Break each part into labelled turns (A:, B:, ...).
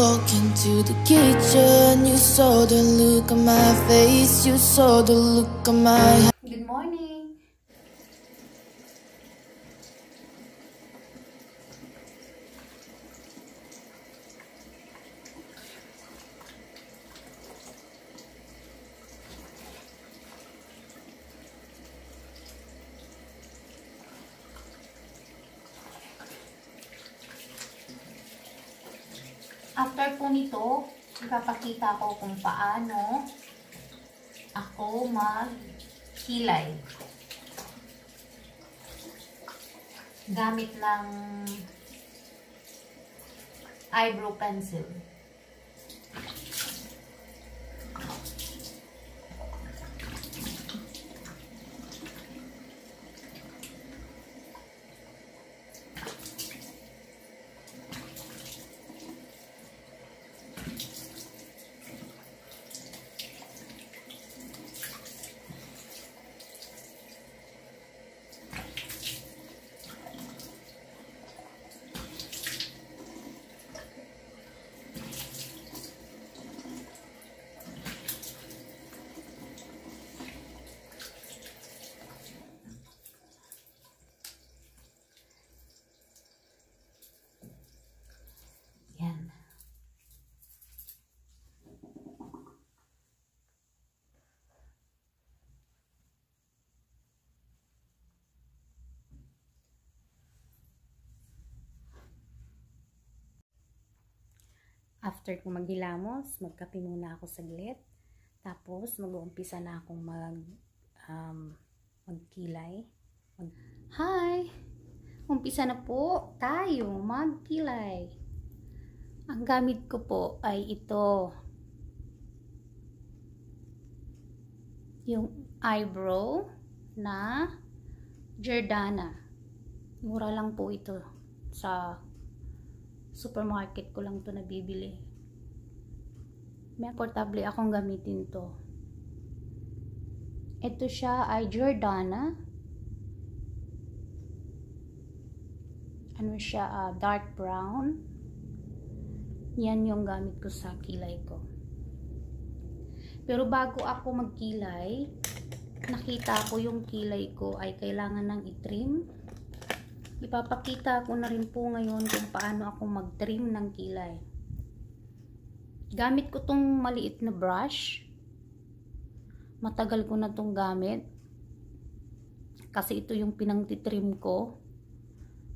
A: Walk into the kitchen, you saw the look on my face, you saw the look on my. Good morning. ipapakita ko kung paano ako mag maghilay gamit ng eyebrow pencil. After ko maghilamos, magkape muna ako saglit. Tapos, mag-uumpisa na akong mag, um, magkilay. Mag Hi! Umpisa na po tayo magkilay. Ang gamit ko po ay ito. Yung eyebrow na Jordana. Mura lang po ito sa supermarket ko lang to nabibili may portable akong gamitin to ito siya ay Jordana ano siya uh, dark brown yan yung gamit ko sa kilay ko pero bago ako magkilay nakita ko yung kilay ko ay kailangan ng itrim Ipapakita ko na rin po ngayon kung paano ako mag-trim ng kilay. Gamit ko tong maliit na brush. Matagal ko na tong gamit. Kasi ito yung pinang-trim ko.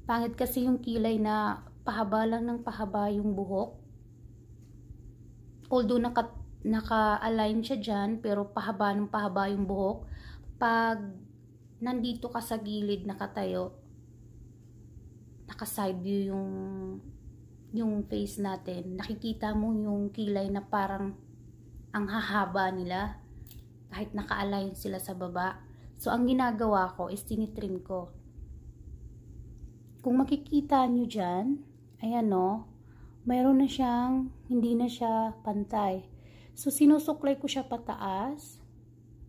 A: Pangit kasi yung kilay na pahaba lang ng pahaba yung buhok. Although naka, naka-align siya diyan pero pahaba ng pahaba yung buhok. Pag nandito ka sa gilid nakatayo, naka-side view yung yung face natin, nakikita mo yung kilay na parang ang hahaba nila kahit naka-align sila sa baba. So, ang ginagawa ko is tinitrim ko. Kung makikita nyo dyan, ayan o, mayroon na siyang, hindi na siya pantay. So, sinusuklay ko siya pataas.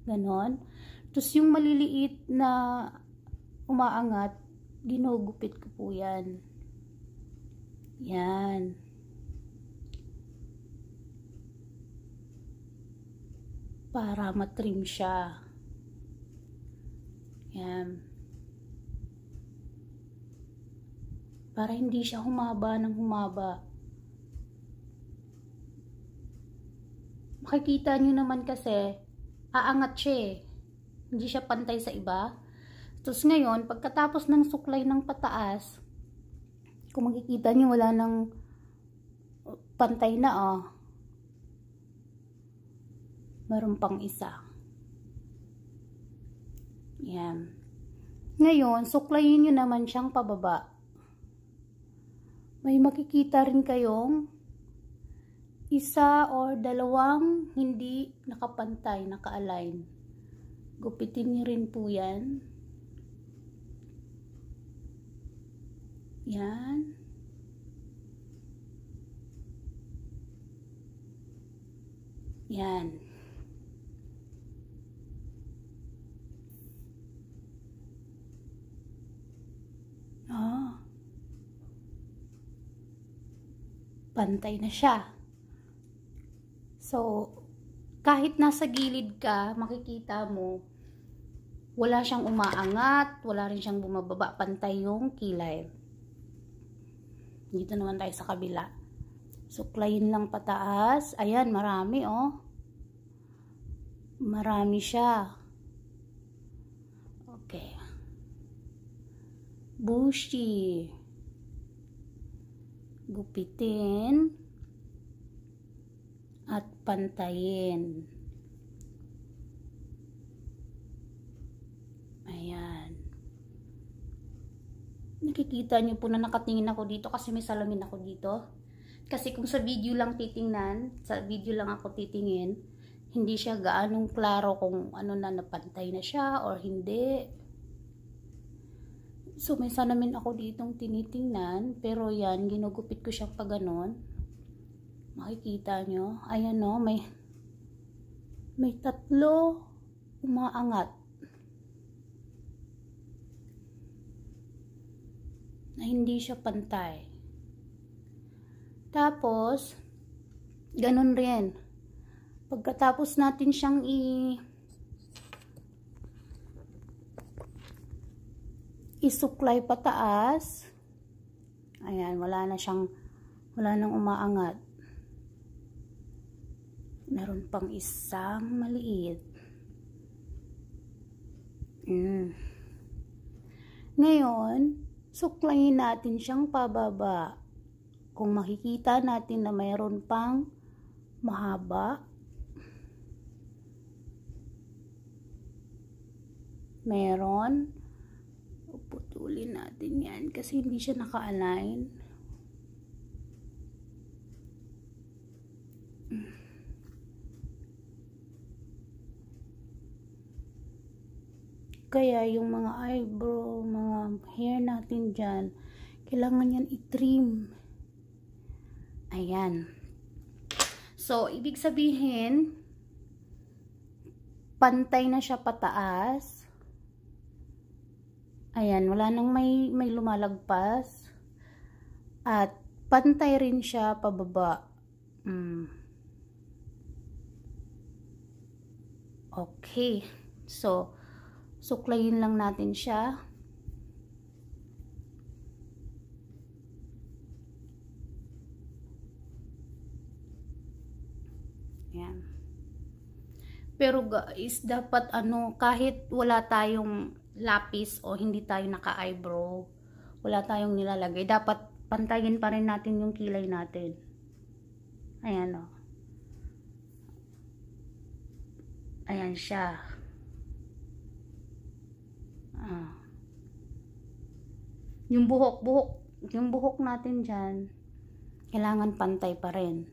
A: Ganon. Tapos, yung maliliit na umaangat, ginugupit ko po yan. Yan. Para matrim siya. Yan. Para hindi siya humaba ng humaba. Makikita nyo naman kasi, aangat siya eh. Hindi siya pantay sa iba. Tapos ngayon, pagkatapos ng suklay ng pataas, kung makikita nyo, wala nang pantay na oh. Meron pang isa. Yan. Ngayon, suklayin nyo naman siyang pababa. May makikita rin kayong isa or dalawang hindi nakapantay, naka-align. Gupitin nyo rin po yan. Yan. Yan. Oh. Pantay na siya. So, kahit nasa gilid ka, makikita mo, wala siyang umaangat, wala rin siyang bumababa, pantay yung kilay. Dito naman tayo sa kabila. Suklayin lang pataas. Ayan, marami oh. Marami siya. Okay. Bushi. Gupitin. At pantayin. Nakikita niyo po na nakatingin ako dito kasi may salamin ako dito. Kasi kung sa video lang titingnan, sa video lang ako titingin, hindi siya gaanong klaro kung ano na napantay na siya or hindi. So may salamin ako ditong tinitingnan, pero yan, ginugupit ko siya pa ganon Makikita nyo, ayan no, oh, may, may tatlo umaangat. na hindi siya pantay. Tapos, ganun rin. Pagkatapos natin siyang i isuklay pataas. Ayan, wala na siyang wala nang umaangat. Meron pang isang maliit. Mm. Ngayon, suklayin natin siyang pababa. Kung makikita natin na mayroon pang mahaba, meron, putulin natin yan kasi hindi siya naka-align. kaya yung mga eyebrow, mga hair natin dyan, kailangan yan i-trim. Ayan. So, ibig sabihin, pantay na siya pataas. Ayan, wala nang may, may lumalagpas. At pantay rin siya pababa. Mm. Okay. So, Suklayin lang natin siya. Yan. Pero guys, dapat ano, kahit wala tayong lapis o hindi tayo naka-eyebrow, wala tayong nilalagay, dapat pantayin pa rin natin yung kilay natin. Ayan o. Oh. Ayan siya. Ah. Yung buhok, buhok, yung buhok natin dyan, kailangan pantay pa rin.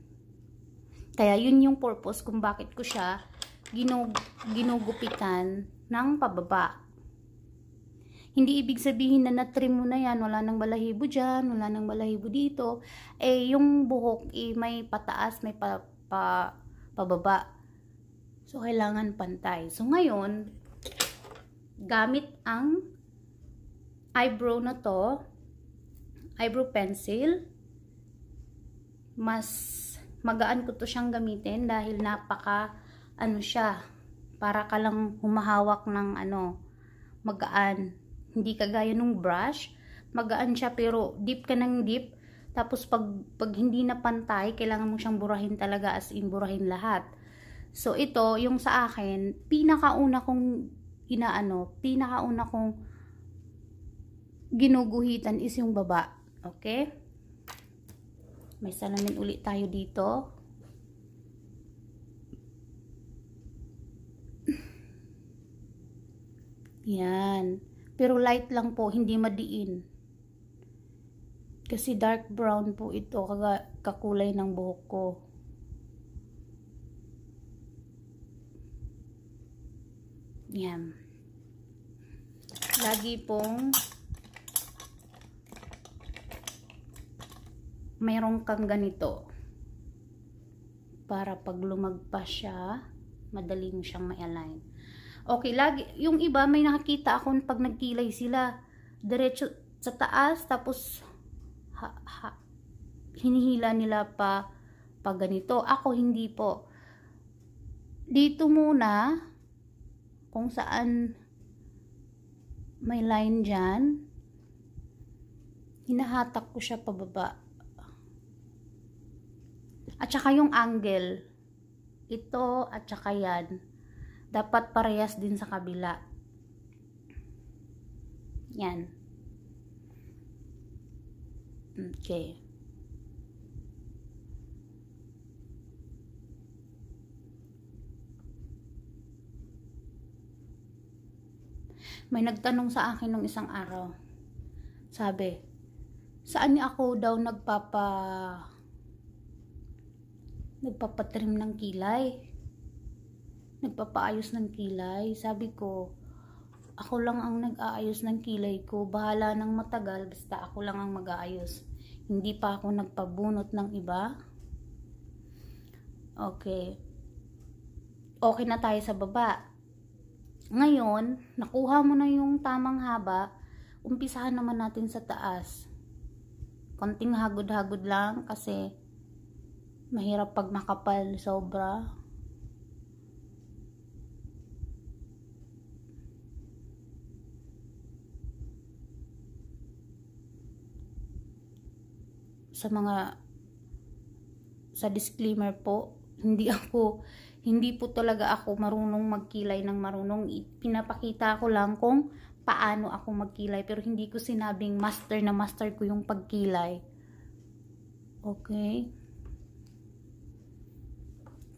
A: Kaya yun yung purpose kung bakit ko siya ginug ginugupitan ng pababa. Hindi ibig sabihin na na mo na yan, wala nang balahibo dyan, wala nang balahibo dito. Eh, yung buhok, eh, may pataas, may pa, pa, pababa. So, kailangan pantay. So, ngayon, gamit ang eyebrow na to, eyebrow pencil, mas magaan ko to siyang gamitin dahil napaka ano siya, para ka lang humahawak ng ano, magaan. Hindi kagaya nung brush, magaan siya pero deep ka ng deep. Tapos pag, pag hindi na pantay, kailangan mo siyang burahin talaga as in burahin lahat. So ito, yung sa akin, pinakauna kong inaano, pinakauna kong ginuguhitan is yung baba. Okay? May salamin ulit tayo dito. Yan. Pero light lang po, hindi madiin. Kasi dark brown po ito, kaga, kakulay ng buhok ko. Yan lagi pong mayroon kang ganito para pag lumagpas siya madali siyang ma-align okay lagi yung iba may nakakita ako pag nagkilay sila diretso sa taas tapos ha, ha, hinihila nila pa pag ganito ako hindi po dito muna kung saan may line dyan hinahatak ko siya pababa at saka yung angle ito at saka yan dapat parehas din sa kabila yan okay May nagtanong sa akin nung isang araw. Sabi, saan niya ako daw nagpapa nagpapatrim ng kilay. Nagpapaayos ng kilay. Sabi ko, ako lang ang nag-aayos ng kilay ko. Bahala ng matagal, basta ako lang ang mag-aayos. Hindi pa ako nagpabunot ng iba. Okay. Okay na tayo sa baba. Ngayon, nakuha mo na yung tamang haba, umpisahan naman natin sa taas. Konting hagod-hagod lang kasi mahirap pag makapal sobra. sa mga sa disclaimer po hindi ako hindi po talaga ako marunong magkilay ng marunong. Pinapakita ko lang kung paano ako magkilay. Pero hindi ko sinabing master na master ko yung pagkilay. Okay?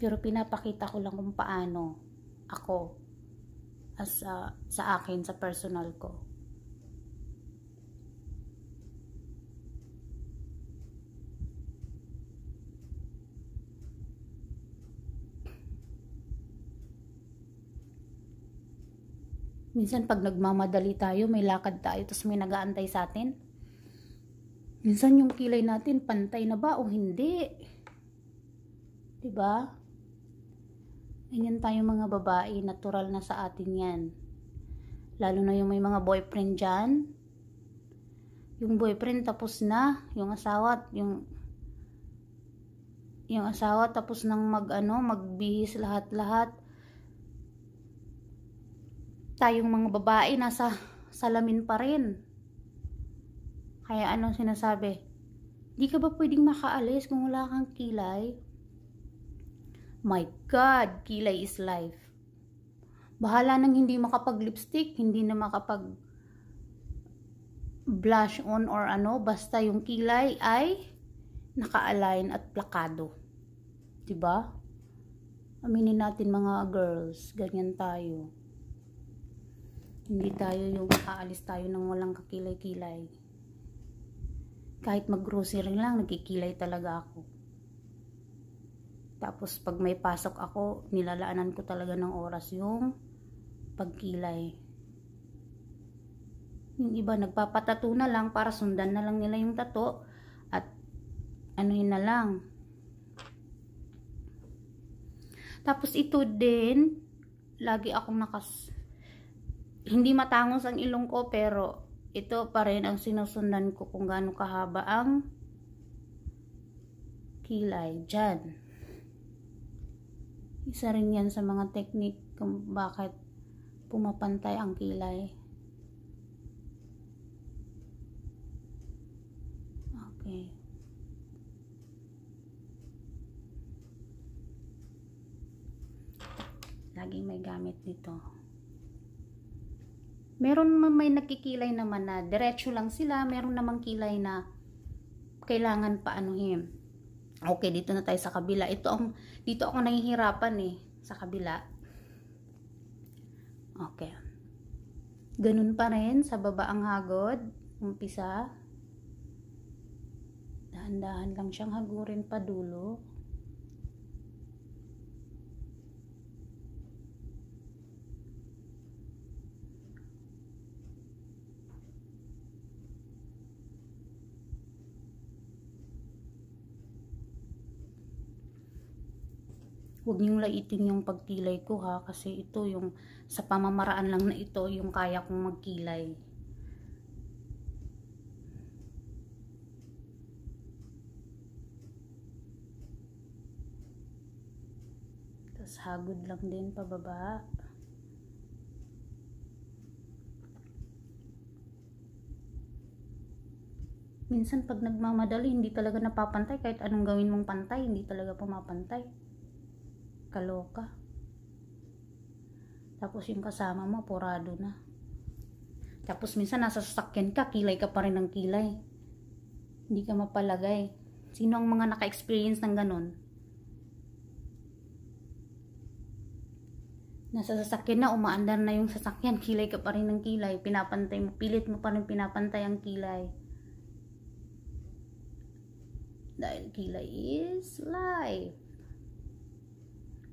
A: Pero pinapakita ko lang kung paano ako as uh, sa akin, sa personal ko. Minsan pag nagmamadali tayo, may lakad tayo, tapos may nagaantay sa atin. Minsan yung kilay natin, pantay na ba o hindi? ba? Diba? Ganyan tayo mga babae, natural na sa atin yan. Lalo na yung may mga boyfriend dyan. Yung boyfriend tapos na, yung asawa, yung yung asawa tapos nang mag ano, magbihis lahat-lahat tayong mga babae nasa salamin pa rin. Kaya anong sinasabi? Di ka ba pwedeng makaalis kung wala kang kilay? My God, kilay is life. Bahala nang hindi makapag-lipstick, hindi na makapag blush on or ano, basta yung kilay ay naka-align at plakado. 'Di ba? Aminin natin mga girls, ganyan tayo hindi tayo yung aalis tayo ng walang kakilay-kilay kahit mag grocery lang nagkikilay talaga ako tapos pag may pasok ako nilalaanan ko talaga ng oras yung pagkilay yung iba nagpapatato na lang para sundan na lang nila yung tato at ano yun na lang tapos ito din, lagi akong nakas hindi matangos ang ilong ko pero ito pa rin ang sinusundan ko kung gaano kahaba ang kilay dyan isa rin yan sa mga technique kung bakit pumapantay ang kilay okay laging may gamit nito Meron man may nakikilay naman na diretso lang sila, meron namang kilay na kailangan pa anuhin. Okay, dito na tayo sa kabila. Ito ang dito ako nahihirapan eh sa kabila. Okay. Ganun pa rin sa baba ang hagod, umpisa. Dahan-dahan lang siyang hagurin pa dulo. Huwag niyong laitin yung pagkilay ko ha. Kasi ito yung sa pamamaraan lang na ito yung kaya kong magkilay. tas hagod lang din pababa. minsan pag nagmamadali hindi talaga napapantay kahit anong gawin mong pantay hindi talaga pumapantay kaloka. Tapos yung kasama mo, purado na. Tapos minsan nasa sasakyan ka, kilay ka pa rin ng kilay. Hindi ka mapalagay. Sino ang mga naka-experience ng ganun? Nasa sasakyan na, umaandar na yung sasakyan, kilay ka pa rin ng kilay. Pinapantay mo, pilit mo pa rin pinapantay ang kilay. Dahil kilay is life.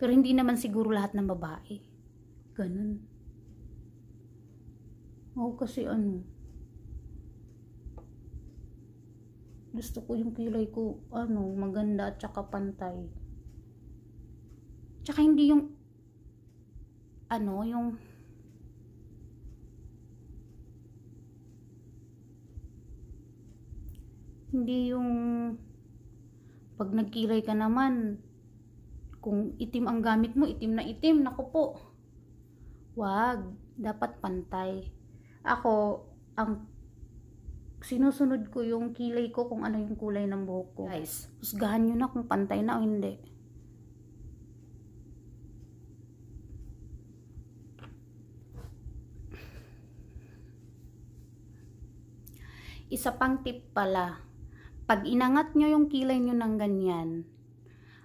A: Pero hindi naman siguro lahat ng babae. Ganun. Oo, kasi ano, gusto ko yung kilay ko, ano, maganda at saka pantay. Tsaka hindi yung, ano, yung, hindi yung, pag nagkilay ka naman, kung itim ang gamit mo, itim na itim, naku po. Wag, dapat pantay. Ako, ang sinusunod ko yung kilay ko kung ano yung kulay ng buhok ko. Guys, husgahan nyo na kung pantay na o hindi. Isa pang tip pala, pag inangat nyo yung kilay nyo ng ganyan,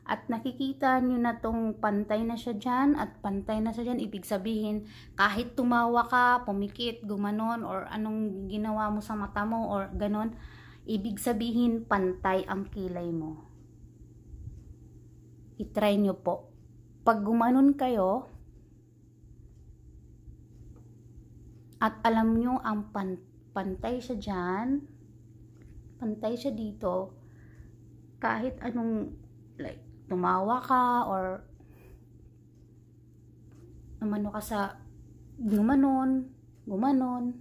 A: at nakikita nyo na tong pantay na siya dyan at pantay na siya dyan. Ibig sabihin, kahit tumawa ka, pumikit, gumanon, or anong ginawa mo sa mata mo, or ganon, ibig sabihin, pantay ang kilay mo. Itry nyo po. Pag gumanon kayo, at alam nyo ang pan pantay siya dyan, pantay siya dito, kahit anong, like, tumawa ka or umano ka sa gumanon, gumanon.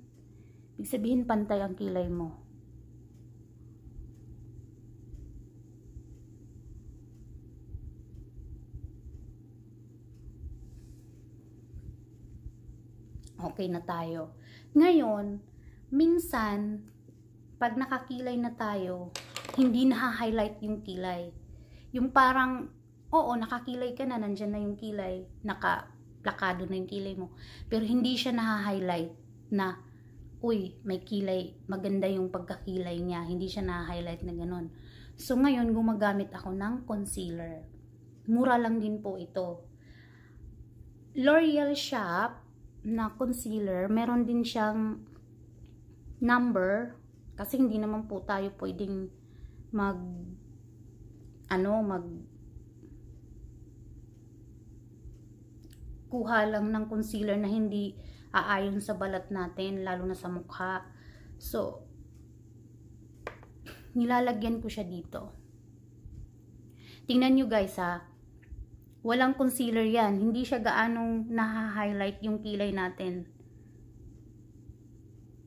A: Ibig sabihin pantay ang kilay mo. Okay na tayo. Ngayon, minsan, pag nakakilay na tayo, hindi na highlight yung kilay yung parang, oo, nakakilay ka na, nandiyan na yung kilay, nakaplakado na yung kilay mo. Pero hindi siya nahahighlight na, uy, may kilay, maganda yung pagkakilay niya. Hindi siya nahahighlight na ganun. So ngayon, gumagamit ako ng concealer. Mura lang din po ito. L'Oreal Shop na concealer, meron din siyang number kasi hindi naman po tayo pwedeng mag ano mag kuha lang ng concealer na hindi aayon sa balat natin lalo na sa mukha so nilalagyan ko siya dito tingnan nyo guys ha walang concealer yan hindi siya gaanong nahahighlight yung kilay natin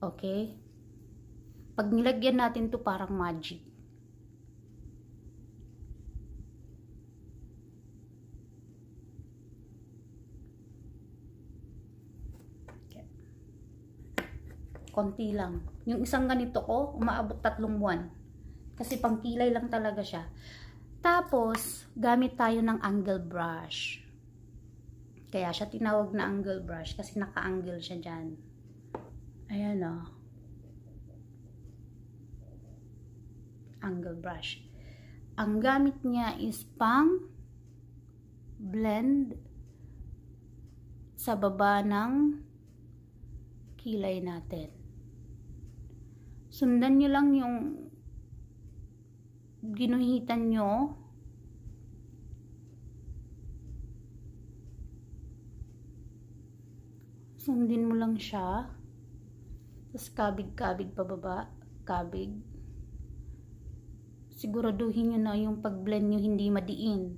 A: okay pag nilagyan natin to parang magic konti lang. Yung isang ganito ko, umaabot tatlong buwan. Kasi pangkilay lang talaga siya. Tapos, gamit tayo ng angle brush. Kaya siya tinawag na angle brush kasi naka-angle siya dyan. Ayan o. Oh. Angle brush. Ang gamit niya is pang blend sa baba ng kilay natin sundan nyo lang yung ginuhitan nyo sundin mo lang siya tapos kabig kabig pababa kabig siguraduhin nyo na yung pag blend nyo hindi madiin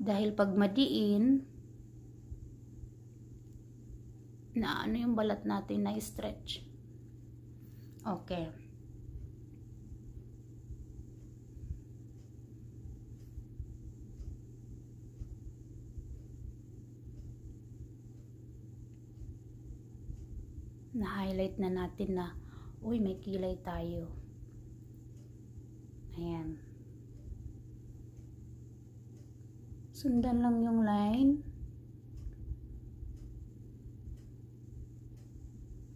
A: dahil pag madiin na ano yung balat natin na stretch Okay. Na-highlight na natin na uy, may kilay tayo. Ayan. Sundan lang yung line.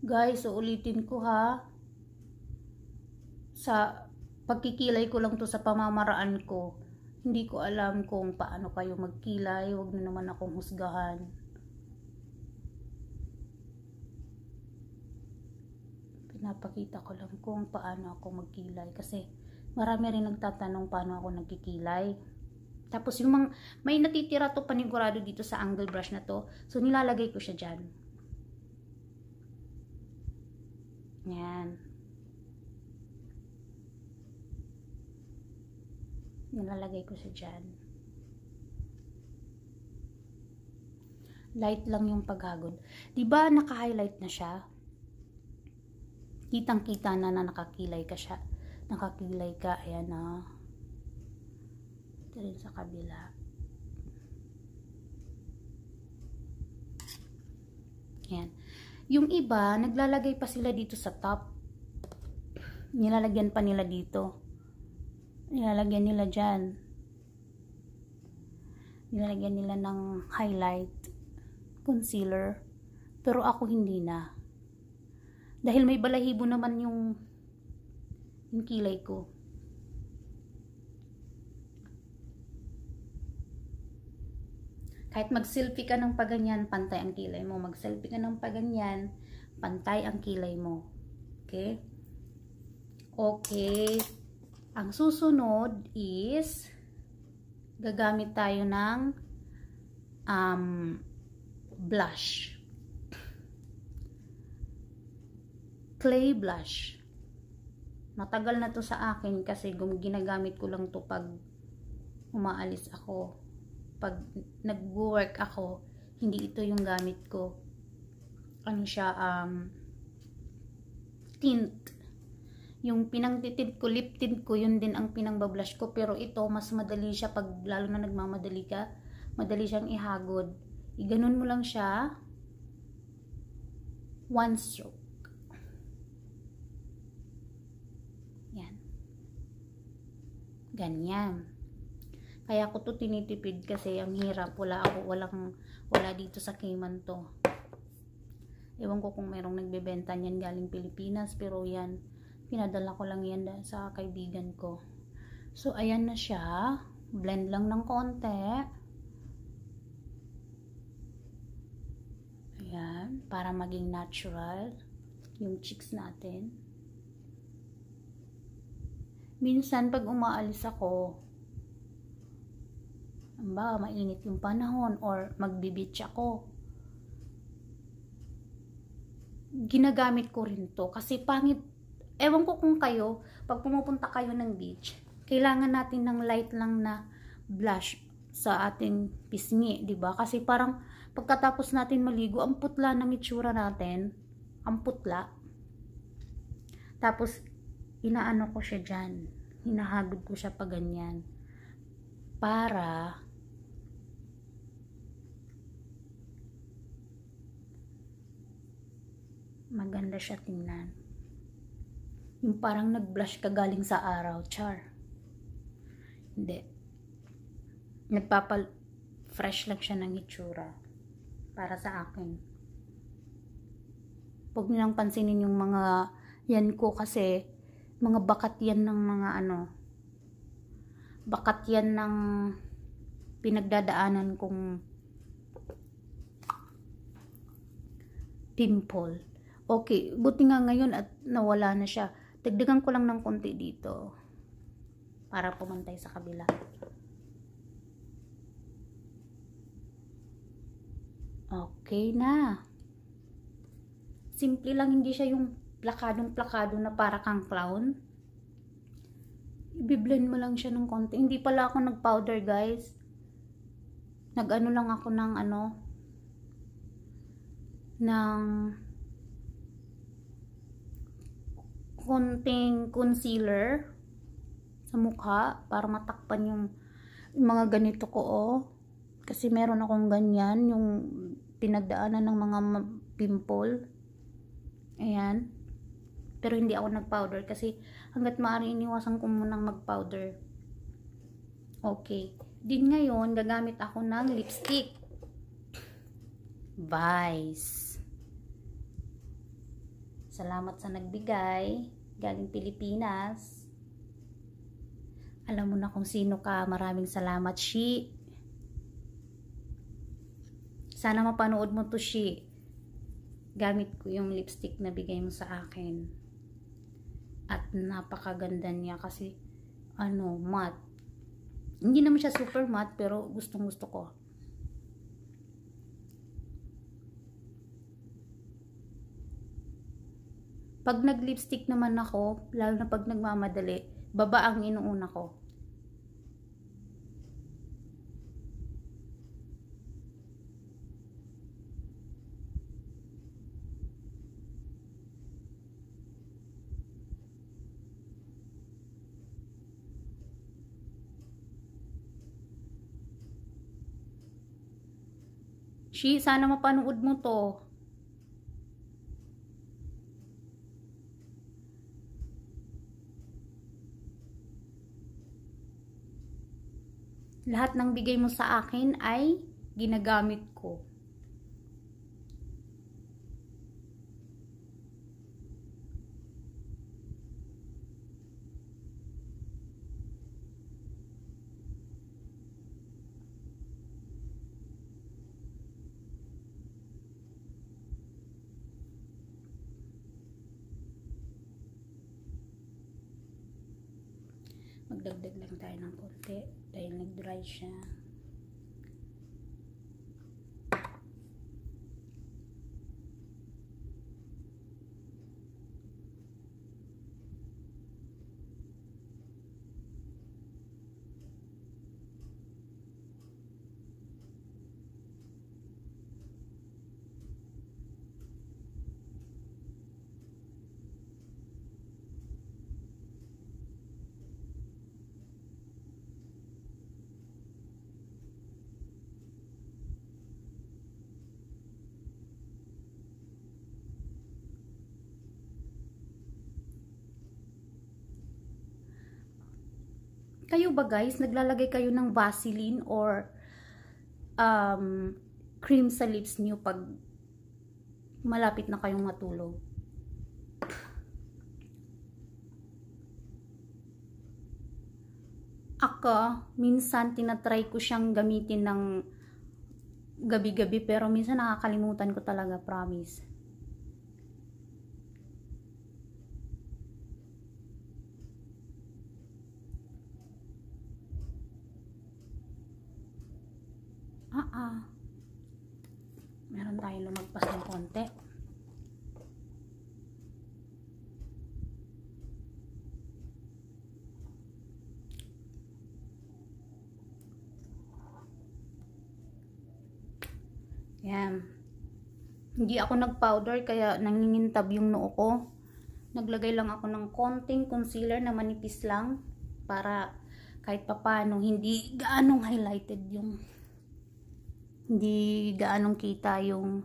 A: Guys, so ulitin ko ha sa pagkikilay ko lang to sa pamamaraan ko hindi ko alam kung paano kayo magkilay wag na naman akong husgahan pinapakita ko lang kung paano ako magkilay kasi marami rin nagtatanong paano ako nagkikilay tapos yung mga, may natitira to panigurado dito sa angle brush na to so nilalagay ko siya dyan yan nilalagay ko sa dyan. Light lang yung paghagod. Diba naka-highlight na siya? Kitang-kita na na nakakilay ka siya. Nakakilay ka. Ayan na. Ito rin sa kabila. Ayan. Yung iba, naglalagay pa sila dito sa top. Nilalagyan pa nila dito nilalagyan nila dyan nilalagyan nila ng highlight concealer pero ako hindi na dahil may balahibo naman yung yung kilay ko kahit mag selfie ka ng paganyan pantay ang kilay mo mag selfie ka ng paganyan pantay ang kilay mo okay okay ang susunod is gagamit tayo ng um, blush. Clay blush. Matagal na to sa akin kasi ginagamit ko lang to pag umaalis ako. Pag nag-work ako, hindi ito yung gamit ko. Ano siya, um, tint yung pinangtitid ko, lip ko, yun din ang pinangbablush ko. Pero ito, mas madali siya pag lalo na nagmamadali ka. Madali siyang ihagod. Iganon mo lang siya. One stroke. Yan. Ganyan. Kaya ko to tinitipid kasi ang hirap. Wala ako, walang, wala dito sa Cayman to. Ewan ko kung mayroong nagbebenta niyan galing Pilipinas. Pero yan, pinadala ko lang yan sa kaibigan ko so ayan na siya blend lang ng konti ayan para maging natural yung cheeks natin minsan pag umaalis ako ba mainit yung panahon or magbibitch ako ginagamit ko rin to kasi pangit Ewan ko kung kayo, pag pumupunta kayo ng beach, kailangan natin ng light lang na blush sa ating pisngi, 'di ba? Kasi parang pagkatapos natin maligo, ang putla ng itsura natin, ang putla. Tapos inaano ko siya diyan. Hinahagod ko siya pa ganyan para maganda siya tingnan. Yung parang nag-blush ka galing sa araw, char. Hindi. Nagpapal fresh lang siya ng itsura. Para sa akin. Huwag niyo lang pansinin yung mga yan ko kasi mga bakat yan ng mga ano bakat yan ng pinagdadaanan kong pimple. Okay, buti nga ngayon at nawala na siya. Dagdagan ko lang ng konti dito. Para pumantay sa kabila. Okay na. Simple lang, hindi siya yung plakadong-plakado na para kang clown. Ibiblend mo lang siya ng konti. Hindi pala ako nag-powder, guys. Nag-ano lang ako ng ano ng konting concealer sa mukha para matakpan yung mga ganito ko oh. kasi meron akong ganyan yung pinagdaanan ng mga pimple ayan pero hindi ako nagpowder kasi hanggat maaari iniwasan ko munang magpowder okay din ngayon gagamit ako ng lipstick Vice Salamat sa nagbigay. Galing Pilipinas. Alam mo na kung sino ka. Maraming salamat, Shi. Sana mapanood mo to, Shi. Gamit ko yung lipstick na bigay mo sa akin. At napakaganda niya kasi ano, matte. Hindi naman siya super matte pero gustong gusto ko. Pag nag-lipstick naman ako, lalo na pag nagmamadali, baba ang inuuna ko. Si, sana mapanood mo to. Lahat ng bigay mo sa akin ay ginagamit ko. magdagdag lang tayo ng konti dahil nagdry siya Kayo ba guys, naglalagay kayo ng Vaseline or um, cream sa lips niyo pag malapit na kayong matulog? Ako, minsan tinatry ko siyang gamitin ng gabi-gabi pero minsan nakakalimutan ko talaga, promise. tayong lumagpas ng konti. Yan. Hindi ako nag-powder kaya nangingintab yung noo ko. Naglagay lang ako ng konting concealer na manipis lang para kahit papano hindi gaano highlighted yung hindi gaanong kita yung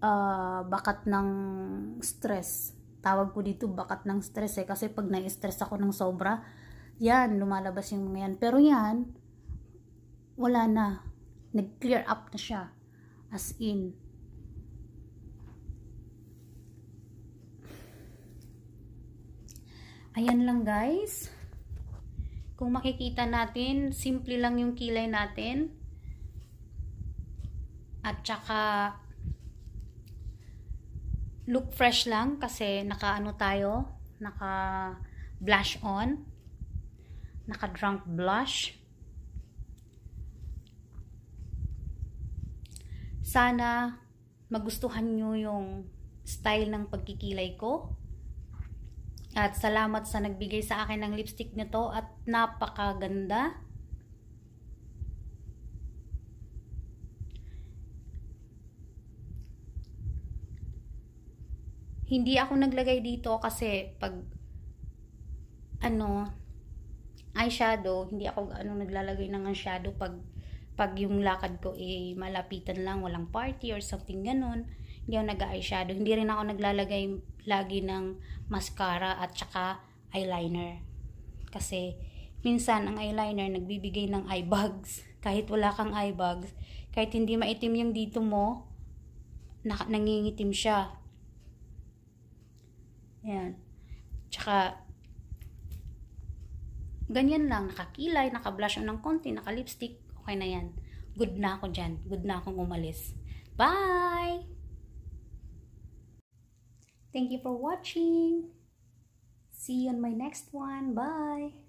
A: uh, bakat ng stress. Tawag ko dito bakat ng stress eh. Kasi pag na-stress ako ng sobra, yan, lumalabas yung mga yan. Pero yan, wala na. Nag-clear up na siya. As in. Ayan lang guys. Kung makikita natin, simple lang yung kilay natin at saka look fresh lang kasi nakaano tayo, naka blush on, naka drunk blush. Sana magustuhan nyo yung style ng pagkikilay ko. At salamat sa nagbigay sa akin ng lipstick nito at napakaganda. Hindi ako naglagay dito kasi pag ano eyeshadow, hindi ako ano naglalagay ng eyeshadow pag pag yung lakad ko eh malapitan lang, walang party or something ganun. Hindi ako nag-eyeshadow. Hindi rin ako naglalagay lagi ng mascara at saka eyeliner. Kasi minsan ang eyeliner nagbibigay ng eye bags. Kahit wala kang eye bags, kahit hindi maitim yung dito mo, na, nangingitim siya Ayan. Tsaka, ganyan lang, nakakilay, nakablush on ng konti, nakalipstick, okay na yan. Good na ako dyan. Good na akong umalis. Bye! Thank you for watching. See you on my next one. Bye!